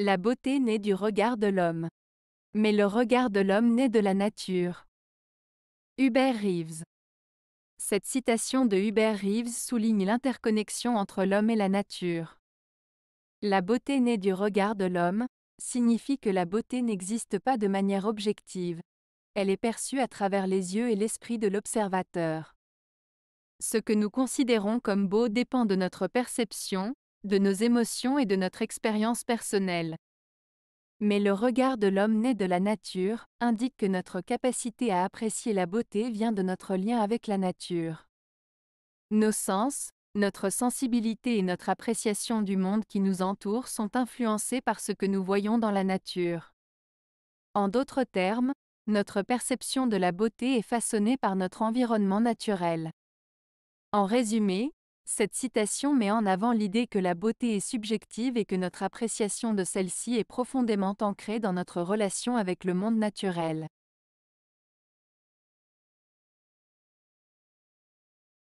La beauté naît du regard de l'homme. Mais le regard de l'homme naît de la nature. Hubert Reeves. Cette citation de Hubert Reeves souligne l'interconnexion entre l'homme et la nature. La beauté naît du regard de l'homme signifie que la beauté n'existe pas de manière objective. Elle est perçue à travers les yeux et l'esprit de l'observateur. Ce que nous considérons comme beau dépend de notre perception, de nos émotions et de notre expérience personnelle. Mais le regard de l'homme né de la nature indique que notre capacité à apprécier la beauté vient de notre lien avec la nature. Nos sens, notre sensibilité et notre appréciation du monde qui nous entoure sont influencés par ce que nous voyons dans la nature. En d'autres termes, notre perception de la beauté est façonnée par notre environnement naturel. En résumé, cette citation met en avant l'idée que la beauté est subjective et que notre appréciation de celle-ci est profondément ancrée dans notre relation avec le monde naturel.